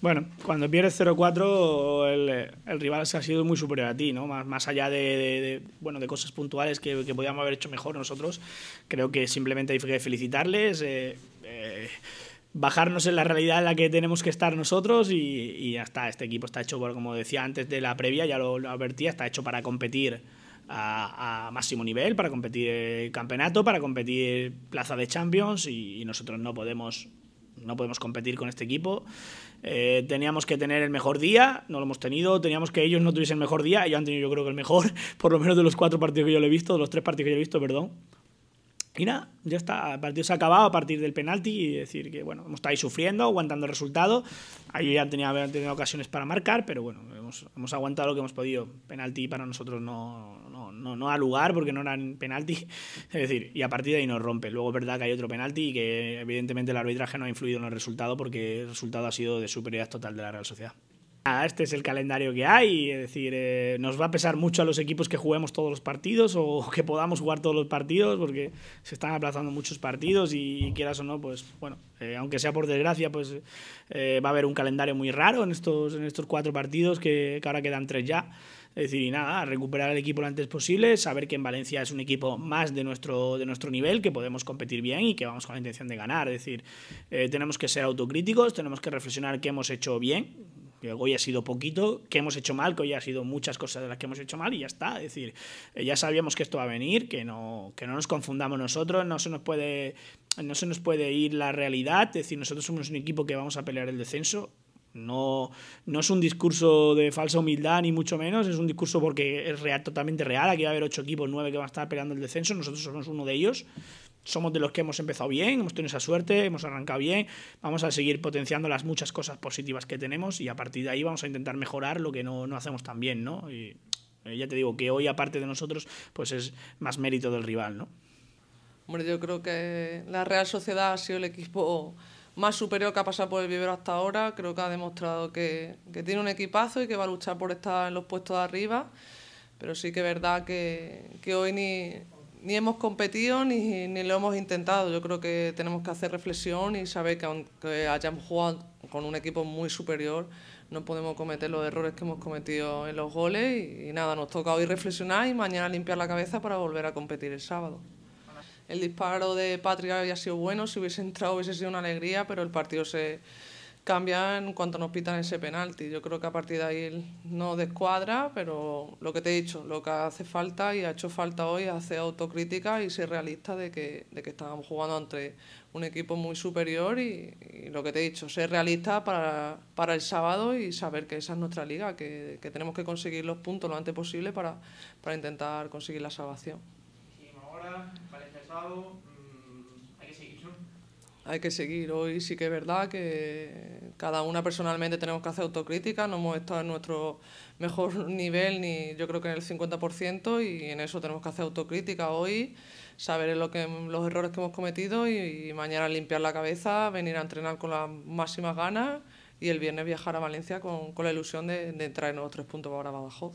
Bueno, cuando pierdes 0-4, el, rival se ha sido muy superior a ti, ¿no? Más, más allá de, bueno, de cosas puntuales que, podíamos haber hecho mejor nosotros, creo que simplemente hay que felicitarles, eh, eh, bajarnos en la realidad en la que tenemos que estar nosotros y, y ya está. Este equipo está hecho, como decía antes de la previa, ya lo, advertía, está hecho para competir. A, máximo nivel, para competir el campeonato, para competir plaza de Champions y nosotros no podemos no podemos competir con este equipo. Eh, teníamos que tener el mejor día, no lo hemos tenido. Teníamos que ellos no tuviesen el mejor día, ellos han tenido yo creo que el mejor, por lo menos de los cuatro partidos que yo he visto, de los tres partidos que yo he visto, perdón. Y nada, ya está, el partido se ha acabado a partir del penalti y decir que, bueno, hemos estado ahí sufriendo, aguantando el resultado. Ahí ya tenía, tenido ocasiones para marcar, pero bueno, hemos, aguantado lo que hemos podido. Penalti para nosotros no no, no lugar porque no eran penalti. Es decir, y a partir de ahí nos rompe. Luego es verdad que hay otro penalti y que evidentemente el arbitraje no ha influido en el resultado porque el resultado ha sido de superioridad total de la Real Sociedad. Ah, este es el calendario que hay, es decir, eh, nos va a pesar mucho a los equipos que juguemos todos los partidos o que podamos jugar todos los partidos porque se están aplazando muchos partidos y, quieras o no, pues bueno, eh, aunque sea por desgracia, pues eh, va a haber un calendario muy raro en estos, en estos cuatro partidos que, que ahora quedan tres ya. Es decir, y nada, recuperar el equipo lo antes posible, saber que en Valencia es un equipo más de nuestro, de nuestro nivel, que podemos competir bien y que vamos con la intención de ganar. Es decir, tenemos que ser autocríticos, tenemos que reflexionar qué hemos hecho bien, que hoy ha sido poquito, que hemos hecho mal, que hoy ha sido muchas cosas de las que hemos hecho mal y ya está. Es decir, eh, ya sabíamos que esto va a venir, que no, que no nos confundamos nosotros, no se nos puede, no se nos puede ir la realidad. Es decir, nosotros somos un equipo que vamos a pelear el descenso. No, no es un discurso de falsa humildad, ni mucho menos, es un discurso porque es real, totalmente real. Aquí va a haber ocho equipos, nueve que van a estar peleando el descenso, nosotros somos uno de ellos somos de los que hemos empezado bien, hemos tenido esa suerte, hemos arrancado bien, vamos a seguir potenciando las muchas cosas positivas que tenemos y a partir de ahí vamos a intentar mejorar lo que no, no hacemos tan bien, ¿no? Y eh, ya te digo que hoy, aparte de nosotros, pues es más mérito del rival, ¿no? Hombre, yo creo que la Real Sociedad ha sido el equipo más superior que ha pasado por el vivero hasta ahora. Creo que ha demostrado que, que tiene un equipazo y que va a luchar por estar en los puestos de arriba. Pero sí que es verdad que, que hoy ni, ni hemos competido ni, ni, lo hemos intentado. Yo creo que tenemos que hacer reflexión y saber que aunque hayamos jugado con un equipo muy superior, no podemos cometer los errores que hemos cometido en los goles. Y, nada, nos toca hoy reflexionar y mañana limpiar la cabeza para volver a competir el sábado. El disparo de Patria había sido bueno, si hubiese entrado hubiese sido una alegría, pero el partido se, cambian en cuanto nos pitan ese penalti. Yo creo que a partir de ahí no descuadra, pero lo que te he dicho, lo que hace falta y ha hecho falta hoy es hacer autocrítica y ser realista de que, de que estábamos jugando ante un equipo muy superior y, lo que te he dicho, ser realista para, para el sábado y saber que esa es nuestra liga, que, tenemos que conseguir los puntos lo antes posible para, intentar conseguir la salvación. ahora, sábado, mm, hay que seguir, hay que seguir. Hoy sí que es verdad que cada una personalmente tenemos que hacer autocrítica, no hemos estado en nuestro mejor nivel, ni yo creo que en el 50%, y en eso tenemos que hacer autocrítica hoy, saber lo que, los errores que hemos cometido y, mañana limpiar la cabeza, venir a entrenar con las máximas ganas y el viernes viajar a Valencia con, con la ilusión de, entrar en los tres puntos ahora para abajo.